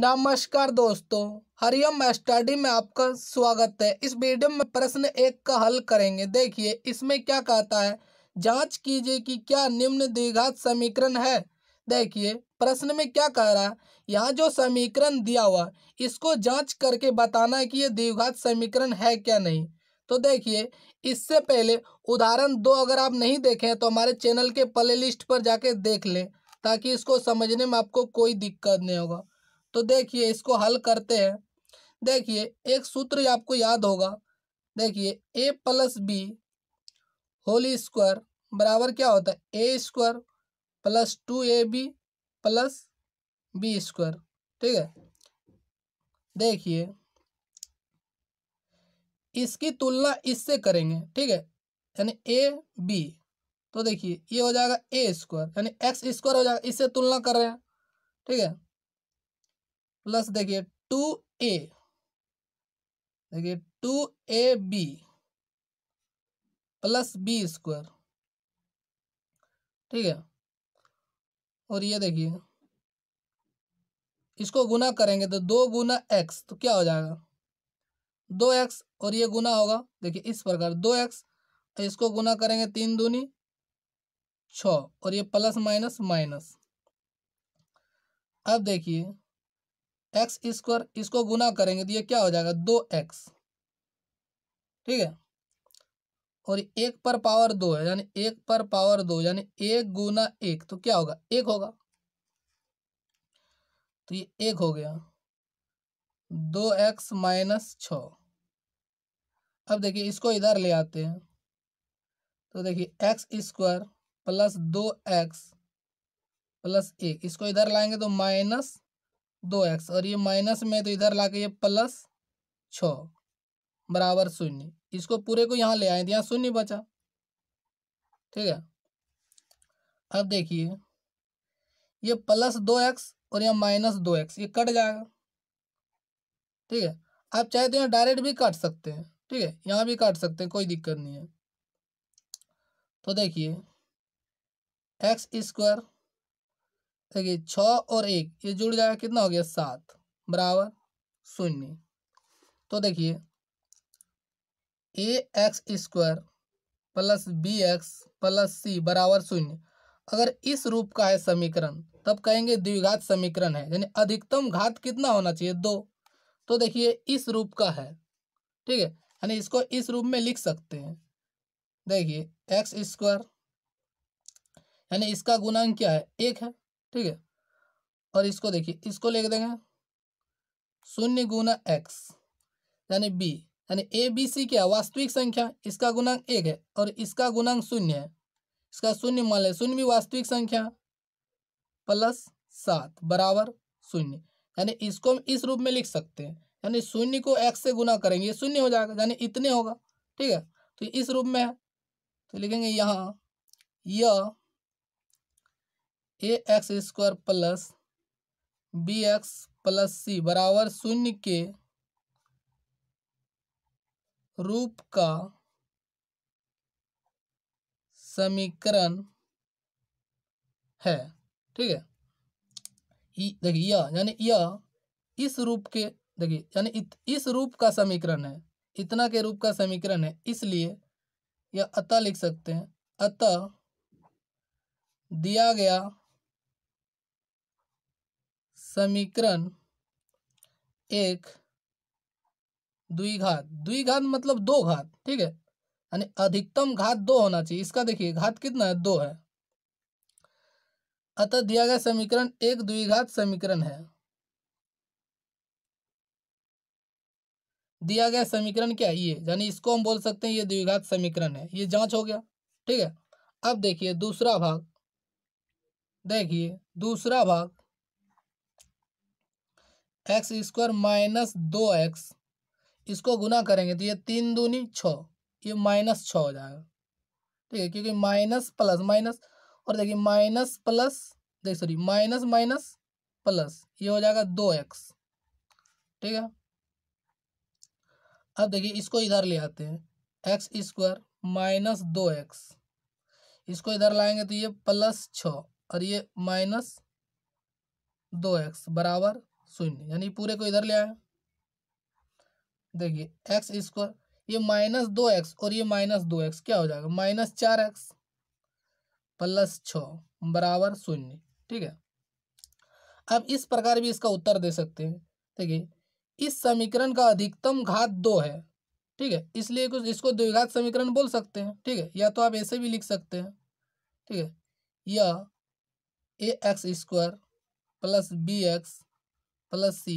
नमस्कार दोस्तों हरियम स्टडी में आपका स्वागत है इस वीडियो में प्रश्न एक का हल करेंगे देखिए इसमें क्या कहता है जांच कीजिए कि क्या निम्न द्विघात समीकरण है देखिए प्रश्न में क्या कह रहा है यहाँ जो समीकरण दिया हुआ इसको जांच करके बताना है कि ये द्विघात समीकरण है क्या नहीं तो देखिए इससे पहले उदाहरण दो अगर आप नहीं देखें तो हमारे चैनल के प्ले लिस्ट पर जाके देख लें ताकि इसको समझने में आपको कोई दिक्कत नहीं होगा तो देखिए इसको हल करते हैं देखिए एक सूत्र आपको याद होगा देखिए A plus B whole square बराबर क्या होता है A square plus two A B plus B square ठीक है देखिए इसकी तुलना इससे करेंगे ठीक है यानी ए बी तो देखिए ये हो जाएगा ए स्क्वायर यानी एक्स स्क्वायर हो जाएगा इससे तुलना कर रहे हैं ठीक है प्लस देखिए टू ए देखिए two A B plus B square ठीक है और ये देखिए इसको गुना करेंगे तो दो गुना एक्स तो क्या हो जाएगा दो एक्स और ये गुना होगा देखिए इस प्रकार दो एक्स तो इसको गुना करेंगे तीन दूनी छ और ये प्लस माइनस माइनस अब देखिए एक्स स्क्वायर इसको गुना करेंगे तो ये क्या हो जाएगा दो एक्स ठीक है और एक पर पावर दो है यानी एक पर पावर दो यानी एक गुना एक तो क्या होगा एक होगा तो ये एक हो गया दो एक्स माइनस छ अब देखिए इसको इधर ले आते हैं तो देखिए एक्स स्क्वायर प्लस दो एक्स प्लस एक इसको इधर लाएंगे तो माइनस दो एक्स और ये माइनस में तो इधर ला ये प्लस छ बराबर शून्य इसको पूरे को यहाँ ले आए तो यहाँ शून्य बचा ठीक है अब देखिए ये प्लस दो एक्स और यहाँ माइनस दो एक्स ये कट जाएगा ठीक है आप चाहे तो यहाँ डायरेक्ट भी काट सकते हैं ठीक है यहाँ भी काट सकते हैं कोई दिक्कत नहीं है तो देखिए एक्स स्क्वायर देखिए छ और एक ये जुड़ जाएगा कितना हो गया सात बराबर शून्य तो देखिए A X square plus B X plus C बराबर शून्य अगर इस रूप का है समीकरण तब कहेंगे द्विघात समीकरण है यानी अधिकतम घात कितना होना चाहिए दो तो देखिए इस रूप का है ठीक है यानी इसको इस रूप में लिख सकते हैं देखिए एक्स स्क्वायर यानी इसका गुणांक क्या है एक है ठीक है और इसको देखिए इसको लिख देंगे शून्य गुना एक्स यानी बी यानी ए बी सी क्या वास्तविक संख्या इसका गुणांक एक है और इसका गुणांक शून्य है इसका शून्य मान लें शून्य भी वास्तविक संख्या प्लस सात बराबर शून्य यानी इसको हम इस रूप में लिख सकते हैं यानी शून्य को एक्स से गुना करेंगे शून्य हो जाएगा यानी इतने होगा ठीक है तो इस रूप में है तो लिखेंगे यहाँ यह A X square plus B X plus C बराबर शून्य के रूप का समीकरण है ठीक है देखिए यह यानी यह इस रूप के देखिए यानी इस रूप का समीकरण है इतना के रूप का समीकरण है इसलिए यह अतः लिख सकते हैं अतः दिया गया समीकरण एक द्विघात द्विघात मतलब दो घात ठीक है यानी अधिकतम घात दो होना चाहिए इसका देखिए घात कितना है दो है अतः दिया गया समीकरण एक द्विघात समीकरण है दिया गया समीकरण क्या है ये यानी इसको हम बोल सकते हैं ये द्विघात समीकरण है ये जांच हो गया ठीक है अब देखिए दूसरा भाग देखिए दूसरा भाग एक्स स्क्वायर माइनस दो एक्स इसको गुना करेंगे तो ये तीन दूनी छ ये माइनस छ हो जाएगा ठीक है क्योंकि माइनस प्लस माइनस और देखिए माइनस प्लस देखिए सॉरी माइनस माइनस प्लस ये हो जाएगा दो एक्स ठीक है अब देखिए इसको इधर ले आते हैं एक्स स्क्वायर माइनस दो एक्स इसको इधर लाएंगे तो ये प्लस छ और ये माइनस दो एक्स बराबर शून्य यानी पूरे को इधर ले आया देखिए एक्स स्क्वायर ये माइनस दो एक्स और ये माइनस दो एक्स क्या हो जाएगा माइनस चार एक्स प्लस छ बराबर शून्य ठीक है अब इस प्रकार भी इसका उत्तर दे सकते हैं देखिए इस समीकरण का अधिकतम घात दो है ठीक है इसलिए कुछ इसको द्विघात समीकरण बोल सकते हैं ठीक है या तो आप ऐसे भी लिख सकते हैं ठीक है यह A X square plus B X plus C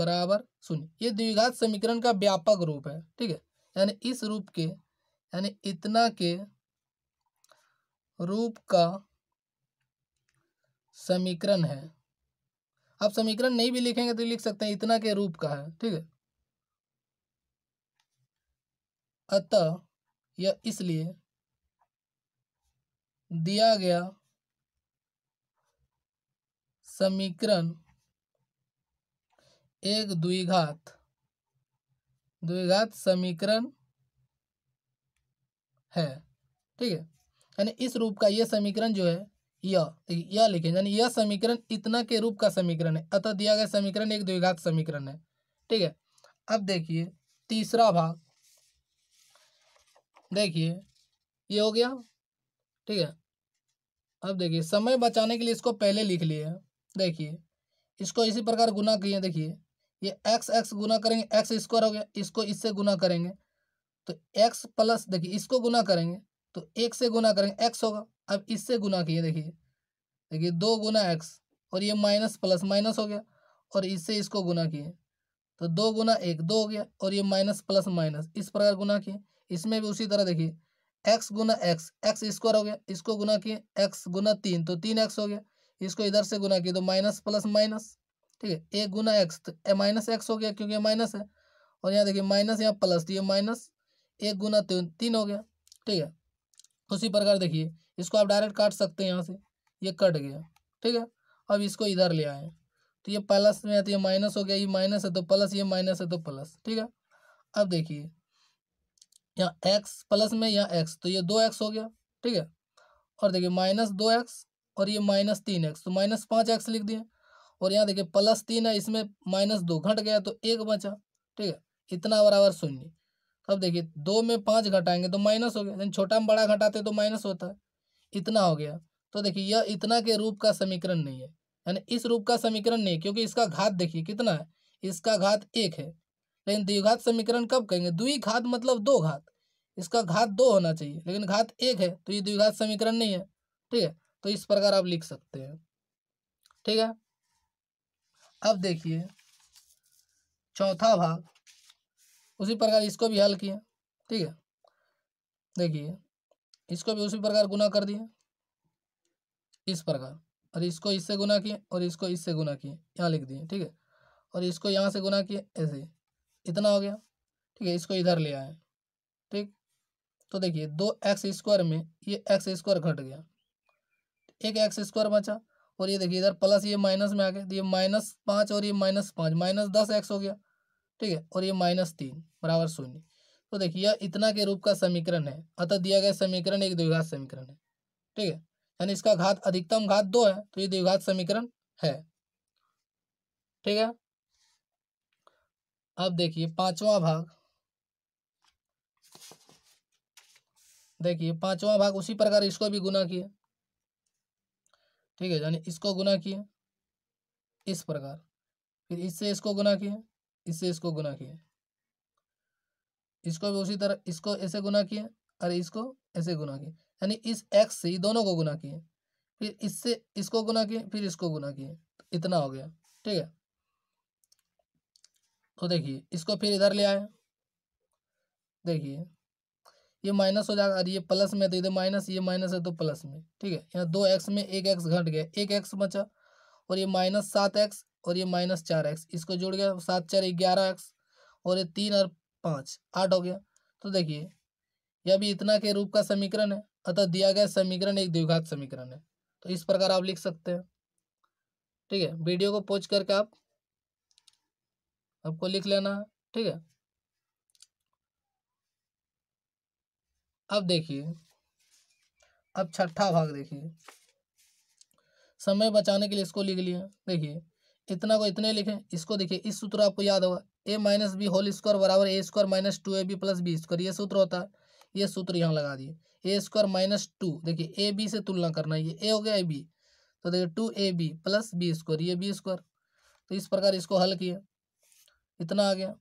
बराबर शून्य ये द्विघात समीकरण का व्यापक रूप है ठीक है यानी इस रूप के यानी इतना के रूप का समीकरण है आप समीकरण नहीं भी लिखेंगे तो लिख सकते हैं इतना के रूप का है ठीक है अतः यह इसलिए दिया गया समीकरण एक द्विघात द्विघात समीकरण है ठीक है यानी इस रूप का यह समीकरण जो है यह यह लिखे यानी यह समीकरण इतना के रूप का समीकरण है अतः दिया गया समीकरण एक द्विघात समीकरण है ठीक है अब देखिए तीसरा भाग देखिए ये हो गया ठीक है अब देखिए समय बचाने के लिए इसको पहले लिख लिए देखिए इसको इसी प्रकार गुना किए देखिए ये एक्स एक्स गुना करेंगे एक्स स्क्वायर हो गया इसको इससे गुना करेंगे तो एक्स प्लस देखिए इसको गुना करेंगे तो एक से गुना करेंगे एक्स होगा अब इससे गुना किए देखिए देखिए दो गुना एक्स और ये माइनस प्लस माइनस हो गया और इससे इसको गुना किए तो दो गुना एक दो हो गया और ये माइनस प्लस माइनस इस प्रकार गुना किए इसमें भी उसी तरह देखिए एक्स गुना एक्स एक्स स्क्वायर हो गया इसको गुना किए एक्स गुना तीन तो तीन एक्स हो गया इसको इधर से गुना किए तो माइनस प्लस माइनस ठीक है ए गुना एक्स तो ए माइनस एक्स हो गया क्योंकि ये माइनस है और यहाँ देखिए माइनस यहाँ प्लस तो ये माइनस एक गुना तीन तीन हो गया ठीक है उसी प्रकार देखिए इसको आप डायरेक्ट काट सकते हैं यहाँ से ये कट गया ठीक है अब इसको इधर ले आए तो ये प्लस में है तो ये माइनस हो गया ये माइनस है तो प्लस ये माइनस है तो प्लस ठीक है अब देखिए यहाँ एक्स प्लस में यहाँ एक्स तो ये दो एक्स हो गया ठीक है और देखिए माइनस दो एक्स और ये माइनस तीन एक्स तो माइनस पाँच एक्स लिख दिए और यहाँ देखिए प्लस तीन है इसमें माइनस दो घट गया तो एक बचा ठीक है इतना बराबर शून्य अब देखिए दो में पाँच घटाएंगे तो माइनस हो गया छोटा में बड़ा घटाते तो माइनस होता है इतना हो गया तो देखिए यह इतना के रूप का समीकरण नहीं है यानी इस रूप का समीकरण नहीं क्योंकि इसका घात देखिए कितना है इसका घात एक है लेकिन द्विघात समीकरण कब कहेंगे द्वि घात मतलब दो घात इसका घात दो होना चाहिए लेकिन घात एक है तो ये द्विघात समीकरण नहीं है ठीक है तो इस प्रकार आप लिख सकते हैं ठीक है अब देखिए चौथा भाग उसी प्रकार इसको भी हल किया ठीक है देखिए इसको भी उसी प्रकार गुना कर दिया इस प्रकार और इसको इससे गुना किए और इसको इससे गुना किए यहाँ लिख दिए ठीक है और इसको यहाँ से गुना किए ऐसे इतना हो गया ठीक है इसको इधर ले आए ठीक तो देखिए दो एक्स स्क्वायर में ये एक्स स्क्वायर घट गया एक एक्स स्क्वायर बचा और ये देखिए इधर प्लस ये माइनस में आ गया तो ये माइनस पाँच और ये माइनस पाँच माइनस दस एक्स हो गया ठीक है और ये माइनस तीन बराबर शून्य तो देखिए इतना के रूप का समीकरण है अतः दिया गया समीकरण एक द्विघात समीकरण है ठीक है यानी इसका घात अधिकतम घात दो है तो ये द्विघात समीकरण है ठीक है अब देखिए पांचवा भाग देखिए पांचवा भाग उसी प्रकार इसको भी गुना किया ठीक है यानी इसको गुना किए इस प्रकार फिर इससे इसको गुना किए इससे इसको गुना किए इसको भी उसी तरह इसको ऐसे गुना किए और इसको ऐसे गुना किए यानी इस एक्स से दोनों को गुना किए फिर इससे इसको गुना किए फिर इसको गुना किए तो इतना हो गया ठीक है तो देखिए इसको फिर इधर ले आए देखिए ये माइनस हो जाएगा अरे ये प्लस में तो इधर माइनस ये माइनस है तो प्लस में ठीक है यहाँ दो एक्स में एक एक्स घट गया एक एक्स बचा और ये माइनस सात एक्स और ये माइनस चार एक्स इसको जुड़ गया सात चार ग्यारह एक्स और ये तीन और पाँच आठ हो गया तो देखिए यह भी इतना के रूप का समीकरण है अतः दिया गया समीकरण एक द्विघात समीकरण है तो इस प्रकार आप लिख सकते हैं ठीक है वीडियो को पोच करके आप आपको लिख लेना ठीक है अब देखिए अब छठा भाग देखिए समय बचाने के लिए इसको लिख लिया देखिए इतना को इतने लिखें इसको देखिए इस सूत्र आपको याद होगा A minus B whole square बराबर A square minus two A B plus B square ये सूत्र होता है ये सूत्र यहाँ लगा दिए ए स्क्वायर माइनस टू देखिए ए बी से तुलना करना ये ए हो गया ए बी तो देखिए two A B plus B square ये बी स्क्वायर तो इस प्रकार इसको हल किया इतना आ गया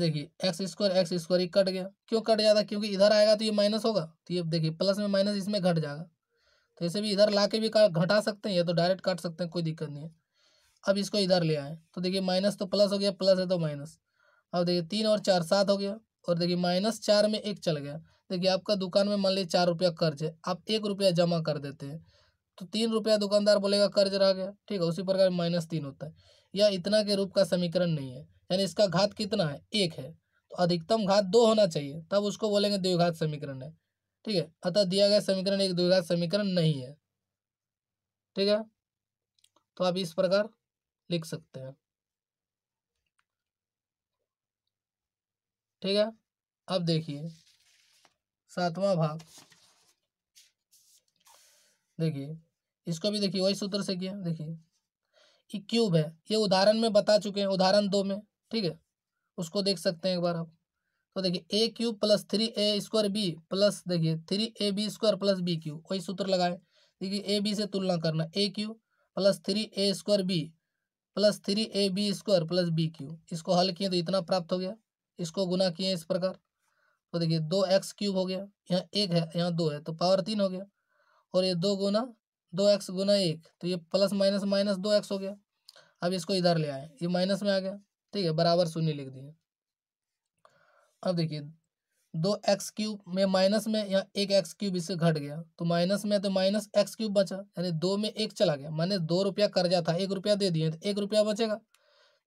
देखिए एक्स स्क्वायर एक्स स्क्वायर ये कट गया क्यों कट जाता क्योंकि इधर आएगा तो ये माइनस होगा तो ये देखिए प्लस में माइनस इसमें घट जाएगा तो ऐसे भी इधर ला के भी घटा सकते हैं या तो डायरेक्ट काट सकते हैं कोई दिक्कत नहीं है अब इसको इधर ले आए तो देखिए माइनस तो प्लस हो गया प्लस है तो माइनस अब देखिए तीन और चार सात हो गया और देखिए माइनस चार में एक चल गया देखिए आपका दुकान में मान लीजिए चार रुपया कर्ज है आप एक रुपया जमा कर देते हैं तो तीन रुपया दुकानदार बोलेगा कर्ज रह गया ठीक है उसी प्रकार माइनस तीन होता है यह इतना के रूप का समीकरण नहीं है यानी इसका घात कितना है एक है तो अधिकतम घात दो होना चाहिए तब उसको बोलेंगे द्विघात समीकरण है ठीक है अतः दिया गया समीकरण एक द्विघात समीकरण नहीं है ठीक है तो आप इस प्रकार लिख सकते हैं ठीक है अब देखिए सातवां भाग देखिए इसको भी देखिए वही सूत्र से किया देखिए कि क्यूब है ये उदाहरण में बता चुके हैं उदाहरण दो में ठीक है उसको देख सकते हैं एक बार आप तो देखिए A cube plus three A square B plus देखिए three A B square plus B cube वही सूत्र लगाए देखिए ए बी से तुलना करना A cube plus three A square B plus three A B square plus B cube इसको हल किए तो इतना प्राप्त हो गया इसको गुना किए इस प्रकार तो देखिए दो एक्स क्यूब हो गया यहाँ एक है यहाँ दो है तो पावर तीन हो गया और ये दो गुना दो एक्स गुना एक तो ये प्लस माइनस माइनस दो एक्स हो गया अब इसको इधर ले आए ये माइनस में आ गया ठीक है बराबर शून्य लिख दिए अब देखिए दो एक्स क्यूब में माइनस में यहाँ एक एक्स क्यूब इससे घट गया तो माइनस में तो माइनस एक्स क्यूब बचा यानी दो में एक चला गया मैंने दो रुपया कर्जा था एक रुपया दे दिए तो एक रुपया बचेगा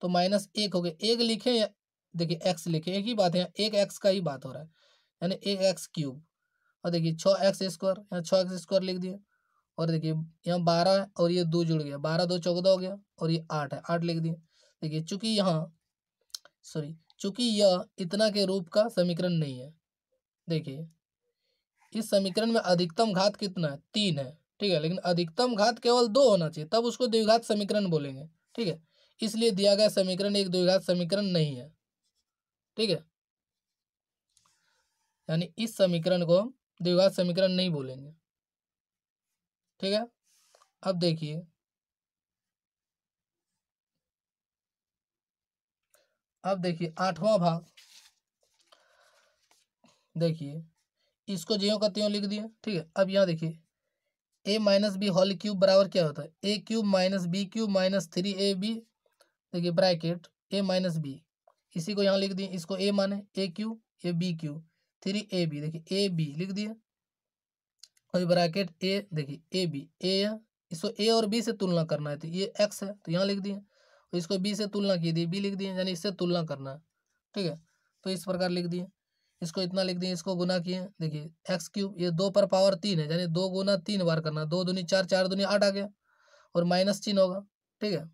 तो माइनस एक हो गया एक लिखे या देखिए एक्स लिखे एक ही बात है यहाँ एक एक्स का ही बात हो रहा है यानी एक एक्स क्यूब और देखिए छः एक्स स्क्वायर यहाँ छः एक्स स्क्वायर लिख दिया और देखिए यहाँ बारह और ये दो जुड़ गया बारह दो चौदह हो गया और ये आठ है आठ लिख दिए देखिए चूंकि यहाँ सॉरी चूंकि यह इतना के रूप का समीकरण नहीं है देखिए इस समीकरण में अधिकतम घात कितना है तीन है ठीक है लेकिन अधिकतम घात केवल दो होना चाहिए तब उसको द्विघात समीकरण बोलेंगे ठीक है इसलिए दिया गया समीकरण एक द्विघात समीकरण नहीं है ठीक है यानी इस समीकरण को द्विघात समीकरण नहीं बोलेंगे ठीक है अब देखिए अब देखिए आठवां भाग देखिए इसको जियो का त्यों लिख दिए ठीक है अब यहाँ देखिए A minus B whole cube बराबर क्या होता है A cube minus B cube minus three A B देखिए ब्रैकेट ए माइनस बी इसी को यहाँ लिख दिए इसको ए माने A cube A B cube three A B देखिए ए बी लिख दिए फिर ब्रैकेट ए देखिए ए बी ए है इसको ए और बी से तुलना करना है तो ये एक्स है तो यहाँ लिख दिए और तो इसको बी से तुलना की दी बी लिख दिए यानी इससे तुलना करना है ठीक है तो इस प्रकार लिख दिए इसको इतना लिख दिए इसको गुना किए देखिए एक्स क्यूब ये दो पर पावर तीन है यानी दो गुना तीन बार करना दो दुनी चार चार दुनी आठ आ गया और माइनस चिन्ह होगा ठीक है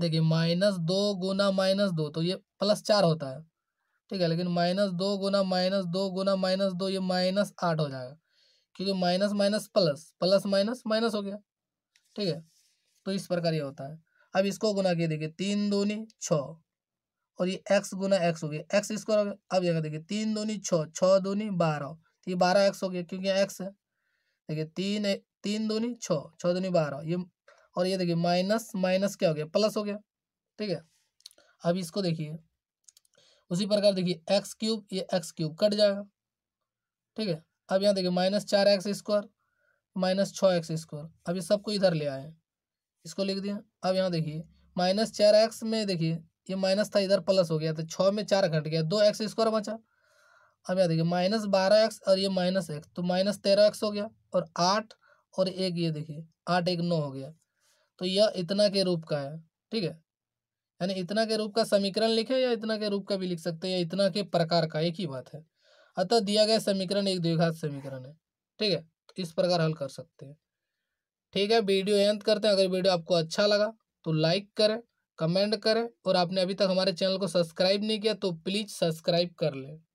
देखिए माइनस दो गुना माइनस दो तो ये प्लस चार होता है ठीक है लेकिन माइनस दो गुना माइनस दो गुना माइनस दो ये माइनस आठ हो जाएगा क्योंकि minus minus plus plus minus minus हो गया ठीक है तो इस प्रकार ये होता है अब इसको गुना किया देखिए तीन दूनी छ और ये एक्स गुना एक्स हो गया एक्स स्क्वायर हो गया अब यहाँ देखिए तीन दूनी छ छ दूनी बारह तो ये बारह एक्स हो गया क्योंकि एक्स है देखिए तीन तीन दूनी छ छ दूनी बारह ये और ये देखिए माइनस माइनस क्या हो गया प्लस हो गया ठीक है अब इसको देखिए उसी प्रकार देखिए एक्स क्यूब ये एक्स क्यूब कट जाएगा ठीक है अब यहाँ देखिए माइनस चार एक्स स्क्वायर माइनस छः एक्स स्क्वायर अब ये सबको इधर ले आए इसको लिख दिया अब यहाँ देखिए माइनस चार एक्स में देखिए ये माइनस था इधर प्लस हो गया तो छः में चार घट गया दो एक्स स्क्वायर बचा अब यहाँ देखिए माइनस बारह एक्स और ये माइनस एक्स तो माइनस तेरह एक्स हो गया और आठ और एक ये देखिए आठ एक नौ हो गया तो यह इतना के रूप का है ठीक है यानी इतना के रूप का समीकरण लिखे या इतना के रूप का भी लिख सकते हैं या इतना के प्रकार का एक ही बात है अतः दिया गया समीकरण एक द्विघात समीकरण है ठीक है इस प्रकार हल कर सकते हैं ठीक है वीडियो अंत करते हैं अगर वीडियो आपको अच्छा लगा तो लाइक करें कमेंट करें और आपने अभी तक हमारे चैनल को सब्सक्राइब नहीं किया तो प्लीज़ सब्सक्राइब कर लें